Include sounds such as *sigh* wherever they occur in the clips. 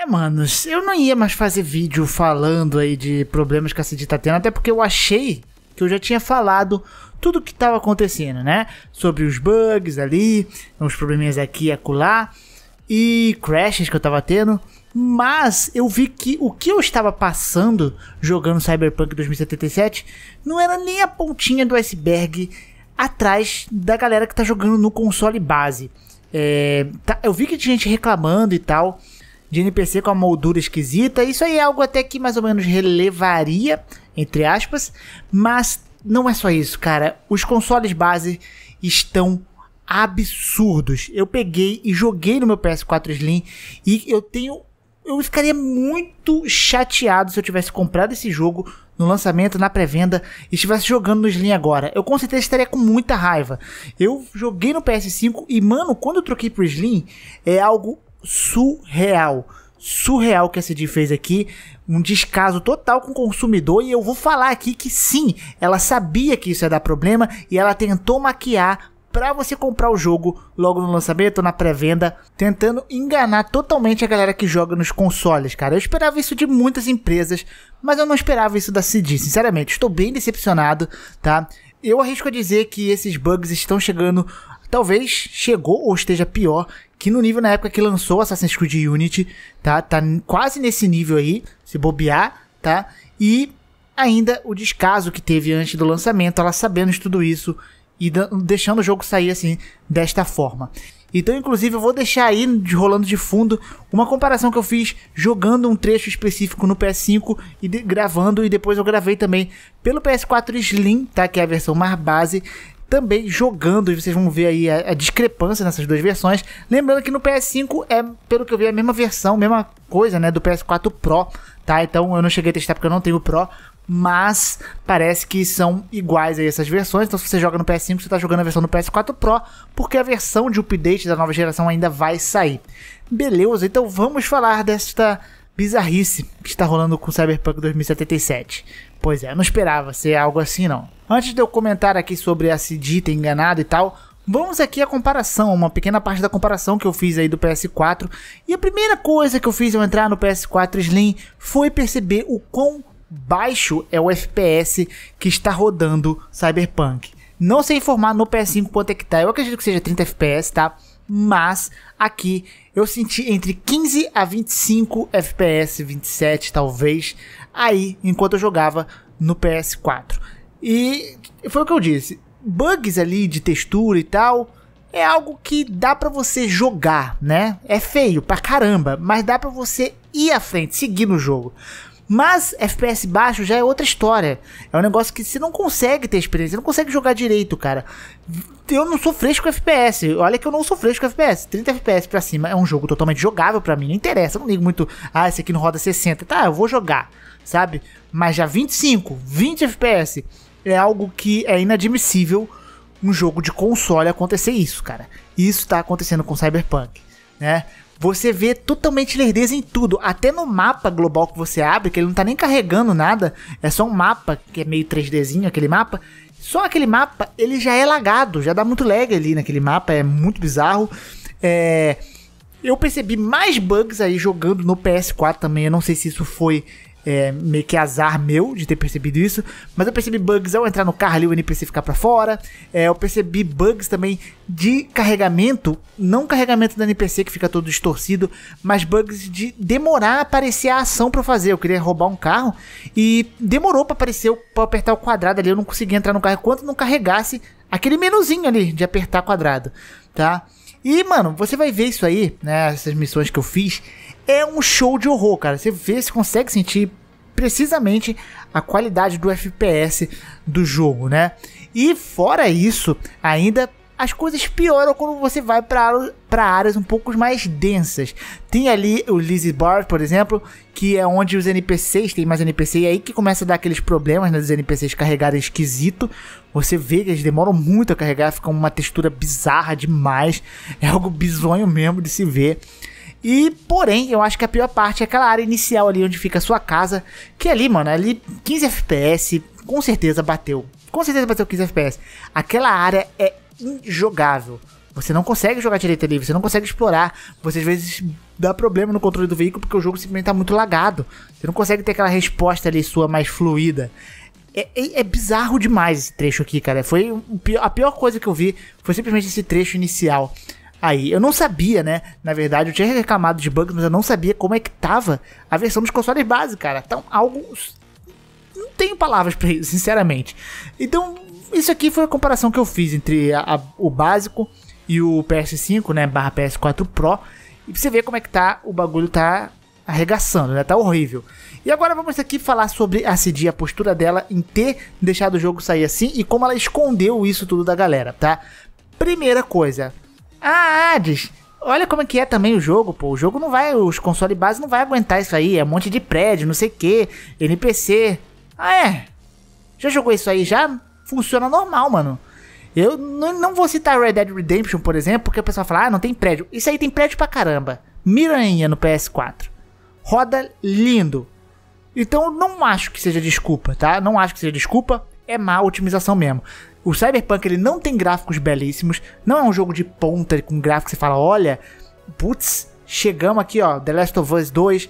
É, manos, eu não ia mais fazer vídeo falando aí de problemas que a Cid tá tendo, até porque eu achei que eu já tinha falado tudo o que estava acontecendo, né? Sobre os bugs ali, uns probleminhas aqui e acolá, e crashes que eu tava tendo. Mas eu vi que o que eu estava passando jogando Cyberpunk 2077 não era nem a pontinha do iceberg atrás da galera que tá jogando no console base. É, tá, eu vi que tinha gente reclamando e tal, de NPC com a moldura esquisita. Isso aí é algo até que mais ou menos relevaria, entre aspas. Mas não é só isso, cara. Os consoles base estão absurdos. Eu peguei e joguei no meu PS4 Slim e eu tenho. Eu ficaria muito chateado se eu tivesse comprado esse jogo no lançamento, na pré-venda e estivesse jogando no Slim agora. Eu com certeza estaria com muita raiva. Eu joguei no PS5 e, mano, quando eu troquei pro Slim, é algo surreal. Surreal que a CD fez aqui, um descaso total com o consumidor, e eu vou falar aqui que sim, ela sabia que isso ia dar problema e ela tentou maquiar para você comprar o jogo logo no lançamento, na pré-venda, tentando enganar totalmente a galera que joga nos consoles, cara. Eu esperava isso de muitas empresas, mas eu não esperava isso da CD, sinceramente. Estou bem decepcionado, tá? Eu arrisco a dizer que esses bugs estão chegando, talvez chegou ou esteja pior que no nível na época que lançou Assassin's Creed Unity, tá? Tá quase nesse nível aí, se bobear, tá? E ainda o descaso que teve antes do lançamento, ela sabendo de tudo isso e deixando o jogo sair assim, desta forma. Então, inclusive, eu vou deixar aí rolando de fundo uma comparação que eu fiz jogando um trecho específico no PS5 e gravando, e depois eu gravei também pelo PS4 Slim, tá? Que é a versão mais base, também jogando. E vocês vão ver aí a, a, discrepância nessas duas versões. Lembrando que no PS5 é, pelo que eu vi, a mesma versão, mesma coisa, né? Do PS4 Pro, tá? Então eu não cheguei a testar porque eu não tenho o Pro. Mas parece que são iguais aí essas versões. Então, se você joga no PS5, você está jogando a versão do PS4 Pro, porque a versão de update da nova geração ainda vai sair. Beleza, então vamos falar desta bizarrice que está rolando com Cyberpunk 2077. Pois é, eu não esperava ser algo assim, não. Antes de eu comentar aqui sobre a Cidita enganado e tal, Vamos aqui a comparação, uma pequena parte da comparação que eu fiz aí do PS4. E a primeira coisa que eu fiz ao entrar no PS4 Slim foi perceber o quão baixo é o FPS que está rodando Cyberpunk. Não sei informar no PS5 quanto é que tá, eu acredito que seja 30 FPS, tá? Mas aqui eu senti entre 15 a 25 FPS, 27 talvez, aí enquanto eu jogava no PS4. E foi o que eu disse. Bugs ali de textura e tal é algo que dá para você jogar, né? É feio pra caramba, mas dá para você ir à frente, seguir no jogo. Mas FPS baixo já é outra história. É um negócio que você não consegue ter experiência, você não consegue jogar direito, cara. Eu não sou fresco com FPS. Olha que eu não sou fresco com FPS. 30 FPS pra cima é um jogo totalmente jogável para mim. Não interessa, eu não ligo muito. Ah, esse aqui não roda 60. Tá, eu vou jogar, sabe? Mas já 25, 20 FPS é algo que é inadmissível um jogo de console acontecer isso, cara. Isso tá acontecendo com Cyberpunk, né? Você vê totalmente lerdeza em tudo, até no mapa global que você abre, que ele não tá nem carregando nada, é só um mapa que é meio 3Dzinho, aquele mapa. Só aquele mapa, ele já é lagado, já dá muito lag ali naquele mapa, é muito bizarro. É, eu percebi mais bugs aí jogando no PS4 também. Eu não sei se isso foi é, meio que azar meu de ter percebido isso. Mas eu percebi bugs ao entrar no carro ali, o NPC ficar para fora. É, eu percebi bugs também de carregamento. Não carregamento do NPC que fica todo distorcido, mas bugs de demorar a aparecer a ação para fazer. Eu queria roubar um carro e demorou para aparecer, para apertar o quadrado ali. Eu não conseguia entrar no carro enquanto não carregasse aquele menuzinho ali de apertar quadrado, tá? E, mano, você vai ver isso aí, né? Essas missões que eu fiz é um show de horror, cara. Você vê, se consegue sentir precisamente a qualidade do FPS do jogo, né? E fora isso, ainda as coisas pioram quando você vai para áreas um pouco mais densas. Tem ali o Lizzie Bar, por exemplo, que é onde os NPCs, tem mais NPC, e aí que começa a dar aqueles problemas né, NPCs carregarem esquisito. Você vê que eles demoram muito a carregar, fica uma textura bizarra demais. É algo bizonho mesmo de se ver. E, porém, eu acho que a pior parte é aquela área inicial ali onde fica a sua casa, que ali, mano, ali 15 FPS, com certeza bateu. Com certeza bateu 15 FPS. Aquela área é injogável. Você não consegue jogar direito ali, você não consegue explorar. Você às vezes dá problema no controle do veículo porque o jogo simplesmente tá muito lagado. Você não consegue ter aquela resposta ali sua mais fluida. É, é, é, bizarro demais esse trecho aqui, cara. Foi a pior coisa que eu vi. Foi simplesmente esse trecho inicial aí. Eu não sabia, né? Na verdade, eu tinha reclamado de bugs, mas eu não sabia como é que tava a versão dos consoles base, cara. Então, algo. Não tenho palavras pra isso, sinceramente. Então, isso aqui foi a comparação que eu fiz entre a, a, o básico e o PS5, né? Barra PS4 Pro. E pra você ver como é que tá, o bagulho tá arregaçando, né? Tá horrível. E agora vamos aqui falar sobre a CD, a postura dela em ter deixado o jogo sair assim e como ela escondeu isso tudo da galera, tá? Primeira coisa, ah, Hades. Olha como é que é também o jogo, pô. O jogo não vai, os consoles base não vai aguentar isso aí. É um monte de prédio, não sei o que, NPC. Ah, é? Já jogou isso aí? Já funciona normal, mano. Eu não vou citar Red Dead Redemption, por exemplo, porque o pessoal fala, ah, não tem prédio. Isso aí tem prédio pra caramba. Miranha no PS4. Roda lindo. Então não acho que seja desculpa, tá? Não acho que seja desculpa. É má otimização mesmo. O Cyberpunk ele não tem gráficos belíssimos, não é um jogo de ponta com gráficos que você fala, olha, putz, chegamos aqui, ó, The Last of Us 2,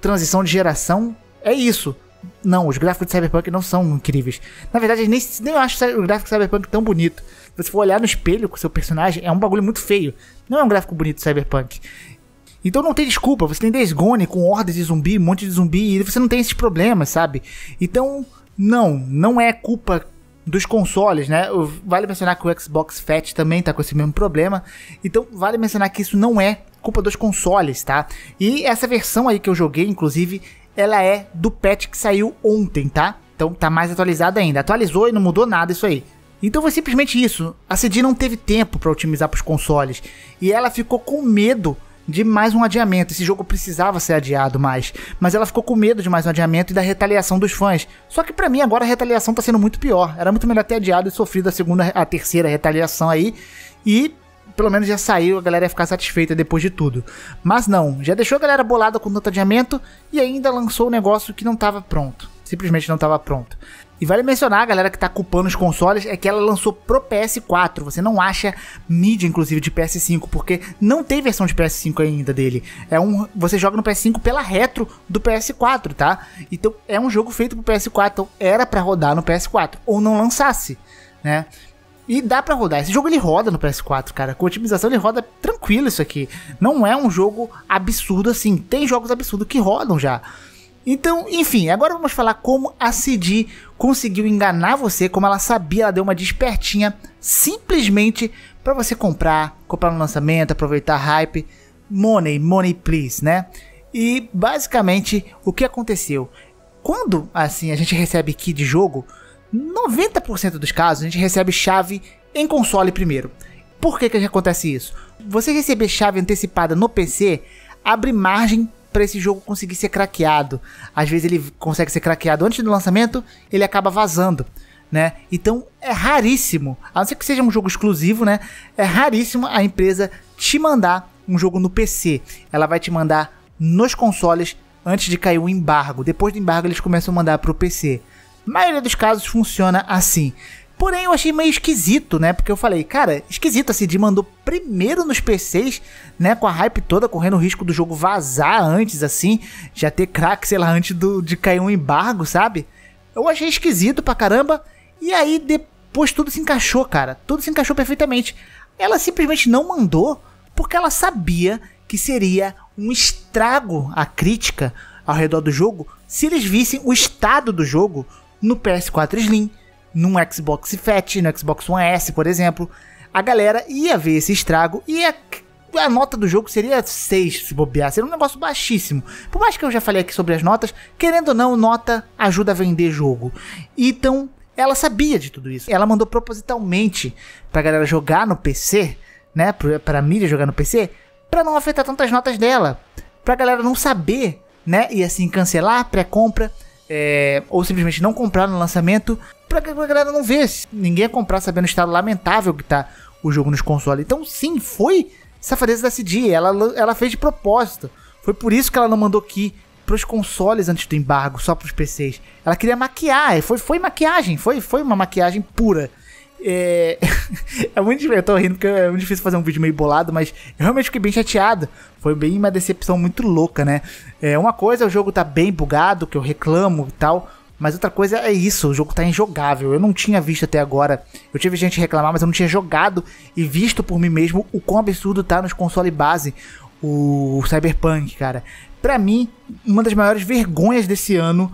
transição de geração, é isso. Não, os gráficos de Cyberpunk não são incríveis. Na verdade, nem, nem eu acho o gráfico de Cyberpunk tão bonito. Se você for olhar no espelho com o seu personagem, é um bagulho muito feio. Não é um gráfico bonito de Cyberpunk. Então não tem desculpa, você tem Desgone Gone com hordas de zumbi, um monte de zumbi, e você não tem esses problemas, sabe? Então, não, não é culpa dos consoles, né? Vale mencionar que o Xbox Fat também tá com esse mesmo problema. Então, vale mencionar que isso não é culpa dos consoles, tá? E essa versão aí que eu joguei, inclusive, ela é do patch que saiu ontem, tá? Então tá mais atualizada ainda. Atualizou e não mudou nada isso aí. Então foi simplesmente isso. A CD não teve tempo para otimizar para os consoles e ela ficou com medo de mais um adiamento. Esse jogo precisava ser adiado mais, mas ela ficou com medo de mais um adiamento e da retaliação dos fãs. Só que para mim agora a retaliação tá sendo muito pior. Era muito melhor ter adiado e sofrido a segunda, a terceira retaliação aí e pelo menos já saiu, a galera ia ficar satisfeita depois de tudo. Mas não, já deixou a galera bolada com tanto adiamento e ainda lançou um negócio que não estava pronto. Simplesmente não estava pronto. E vale mencionar, a galera que tá culpando os consoles, é que ela lançou pro PS4. Você não acha mídia, inclusive, de PS5, porque não tem versão de PS5 ainda dele. É um, você joga no PS5 pela retro do PS4, tá? Então é um jogo feito pro PS4, então era para rodar no PS4, ou não lançasse, né? E dá para rodar. Esse jogo ele roda no PS4, cara. Com otimização ele roda tranquilo isso aqui. Não é um jogo absurdo assim. Tem jogos absurdos que rodam já. Então, enfim, agora vamos falar como a CD conseguiu enganar você, como ela sabia, ela deu uma despertinha simplesmente para você comprar, comprar no lançamento, aproveitar hype, money, money please, né? E basicamente o que aconteceu? Quando assim a gente recebe key de jogo, 90% dos casos a gente recebe chave em console primeiro. Por que, que acontece isso? Você receber chave antecipada no PC abre margem para esse jogo conseguir ser craqueado. Às vezes ele consegue ser craqueado antes do lançamento, ele acaba vazando. Né? Então é raríssimo, a não ser que seja um jogo exclusivo, né? É raríssimo a empresa te mandar um jogo no PC. Ela vai te mandar nos consoles antes de cair o embargo. Depois do embargo, eles começam a mandar para o PC. Na maioria dos casos funciona assim. Porém, eu achei meio esquisito, né? Porque eu falei, cara, esquisito, a assim, CD mandou primeiro nos PCs, né? Com a hype toda, correndo o risco do jogo vazar antes, assim. Já ter crack, sei lá, antes do, de cair um embargo, sabe? Eu achei esquisito pra caramba. E aí, depois tudo se encaixou, cara. Tudo se encaixou perfeitamente. Ela simplesmente não mandou, porque ela sabia que seria um estrago à crítica ao redor do jogo se eles vissem o estado do jogo no PS4 Slim num Xbox Fat, no Xbox One S, por exemplo, a galera ia ver esse estrago e a, a nota do jogo seria 6 se bobear, seria um negócio baixíssimo. Por mais que eu já falei aqui sobre as notas, querendo ou não, nota ajuda a vender jogo. Então, ela sabia de tudo isso. Ela mandou propositalmente pra galera jogar no PC, né, pra, mídia jogar no PC, para não afetar tantas notas dela, pra galera não saber, né, e assim cancelar pré-compra é, ou simplesmente não comprar no lançamento, pra que a galera não vê. Ninguém ia comprar sabendo o estado lamentável que tá o jogo nos consoles. Então, sim, foi safadeza da CD. Ela, ela fez de propósito. Foi por isso que ela não mandou que pros consoles antes do embargo, só pros PCs. Ela queria maquiar, foi, foi maquiagem, foi, foi uma maquiagem pura. É, *laughs* é muito difícil, eu tô rindo porque é muito difícil fazer um vídeo meio bolado, mas eu realmente fiquei bem chateado. Foi bem uma decepção muito louca, né? É, uma coisa, é o jogo tá bem bugado, que eu reclamo e tal, mas outra coisa é isso, o jogo tá injogável. Eu não tinha visto até agora. Eu tive gente reclamar, mas eu não tinha jogado e visto por mim mesmo o quão absurdo tá nos console base o Cyberpunk, cara. Para mim, uma das maiores vergonhas desse ano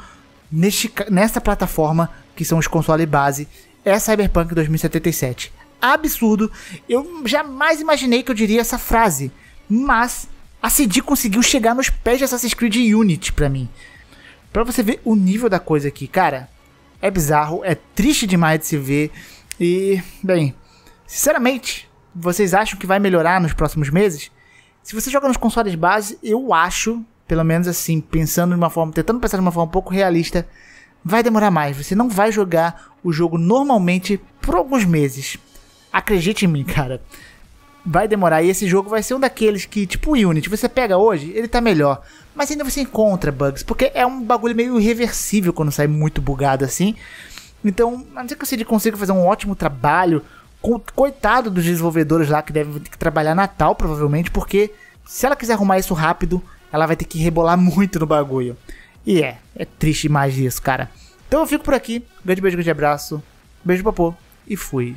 neste, nessa plataforma que são os console base é Cyberpunk 2077. Absurdo. Eu jamais imaginei que eu diria essa frase. Mas a CD conseguiu chegar nos pés de Assassin's Creed Unity para mim. Para você ver o nível da coisa aqui, cara. É bizarro, é triste demais de se ver. E, bem, sinceramente, vocês acham que vai melhorar nos próximos meses? Se você joga nos consoles base, eu acho, pelo menos assim, pensando de uma forma, tentando pensar de uma forma um pouco realista, vai demorar mais. Você não vai jogar o jogo normalmente por alguns meses. Acredite em mim, cara. Vai demorar. E esse jogo vai ser um daqueles que, tipo o Unity, você pega hoje, ele tá melhor. Mas ainda você encontra bugs, porque é um bagulho meio irreversível quando sai muito bugado assim. Então, a não ser que você consiga fazer um ótimo trabalho, coitado dos desenvolvedores lá que devem ter que trabalhar Natal, provavelmente, porque se ela quiser arrumar isso rápido, ela vai ter que rebolar *laughs* muito no bagulho. E é, é triste demais isso, cara. Então eu fico por aqui. Grande beijo, grande abraço. Beijo, papo. E fui.